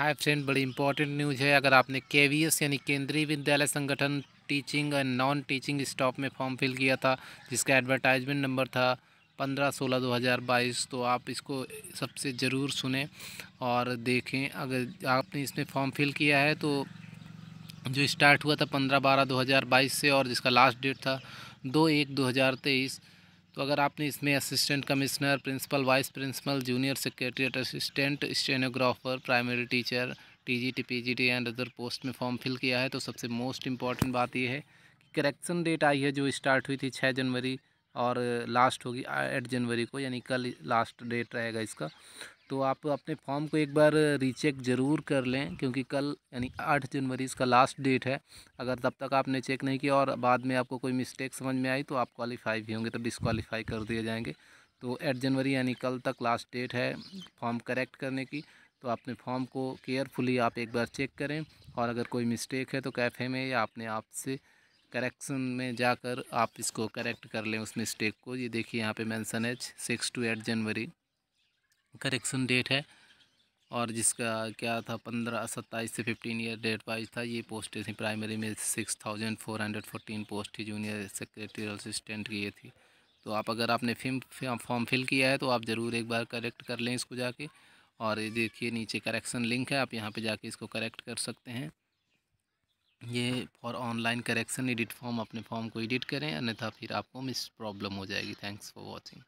हाय friend बड़ी important news है अगर आपने के यानी Kendriya Vidyalaya Sangathan teaching and non teaching staff में फॉर्म फिल किया था जिसका एडवर्टाइजमेंट नंबर था पंद्रह सोलह दो हज़ार बाईस तो आप इसको सबसे ज़रूर सुने और देखें अगर आपने इसमें फॉर्म फिल किया है तो जो स्टार्ट हुआ था पंद्रह बारह दो हज़ार बाईस से और जिसका लास्ट डेट था दो एक दो हज़ार तेईस तो अगर आपने इसमें assistant commissioner principal vice principal junior secretariat assistant stenographer primary teacher G T and other post में फॉर्म फिल किया है तो सबसे मोस्ट इम्पॉर्टेंट बात यह है कि करेक्शन डेट आई है जो स्टार्ट हुई थी छः जनवरी और लास्ट होगी एट जनवरी को यानी कल लास्ट डेट रहेगा इसका तो आप अपने फॉर्म को एक बार रीचेक ज़रूर कर लें क्योंकि कल यानी आठ जनवरी इसका लास्ट डेट है अगर तब तक आपने चेक नहीं किया और बाद में आपको कोई मिस्टेक समझ में आई तो आप क्वालिफाई भी होंगे तो डिसक्वालीफाई कर दिए जाएंगे तो एट जनवरी यानी कल तक लास्ट डेट है फॉर्म करेक्ट करने की तो अपने फॉर्म को केयरफुली आप एक बार चेक करें और अगर कोई मिस्टेक है तो कैफ़े में या अपने आप से करेक्शन में जाकर आप इसको करेक्ट कर लें उस मिस्टेक को ये देखिए यहाँ पे मेंशन है सिक्स टू एट जनवरी करेक्शन डेट है और जिसका क्या था पंद्रह सत्ताईस से फिफ्टीन ईयर डेट वाइज था ये पोस्टें थी प्राइमरी में six thousand four hundred fourteen post थी जूनियर सेक्रेटरी असिस्टेंट की ये थी तो आप अगर आपने फिम फॉर्म फिल किया है तो आप ज़रूर एक बार करेक्ट कर लें इसको जाके और ये देखिए नीचे करेक्शन लिंक है आप यहाँ पे जाके इसको करेक्ट कर सकते हैं ये for online correction edit form अपने फॉर्म को एडिट करें अन्यथा फिर आपको मिस प्रॉब्लम हो जाएगी थैंक्स फॉर वॉचिंग